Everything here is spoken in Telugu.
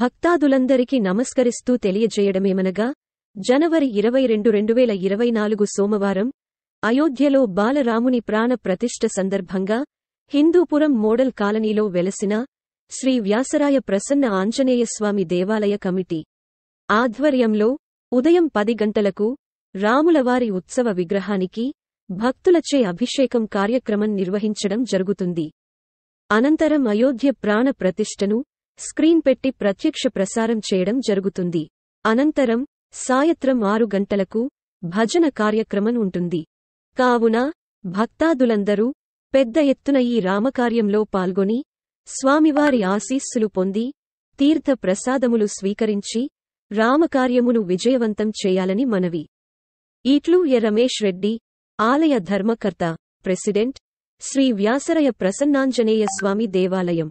భక్తాదులందరికీ నమస్కరిస్తూ తెలియజేయడమేమనగా జనవరి ఇరవై రెండు రెండు వేల ఇరవై నాలుగు సోమవారం అయోధ్యలో బాలరాముని ప్రాణ ప్రతిష్ఠ సందర్భంగా హిందూపురం మోడల్ కాలనీలో వెలసిన శ్రీ వ్యాసరాయ ప్రసన్న ఆంజనేయస్వామి దేవాలయ కమిటీ ఆధ్వర్యంలో ఉదయం పది గంటలకు రాములవారి ఉత్సవ విగ్రహానికి భక్తులచే అభిషేకం కార్యక్రమం నిర్వహించడం జరుగుతుంది అనంతరం అయోధ్య ప్రాణ ప్రతిష్ఠను స్క్రీన్ పెట్టి ప్రత్యక్ష ప్రసారం చేయడం జరుగుతుంది అనంతరం సాయత్రం ఆరు గంటలకు భజన కార్యక్రమం ఉంటుంది కావున భక్తాదులందరూ పెద్ద ఎత్తున ఈ రామకార్యంలో పాల్గొని స్వామివారి ఆశీస్సులు పొంది తీర్థ ప్రసాదములు స్వీకరించి రామకార్యమును విజయవంతం చేయాలని మనవి ఈట్లు ఎ రమేష్ రెడ్డి ఆలయ ధర్మకర్త ప్రెసిడెంట్ శ్రీ వ్యాసరయ ప్రసన్నాంజనేయ స్వామి దేవాలయం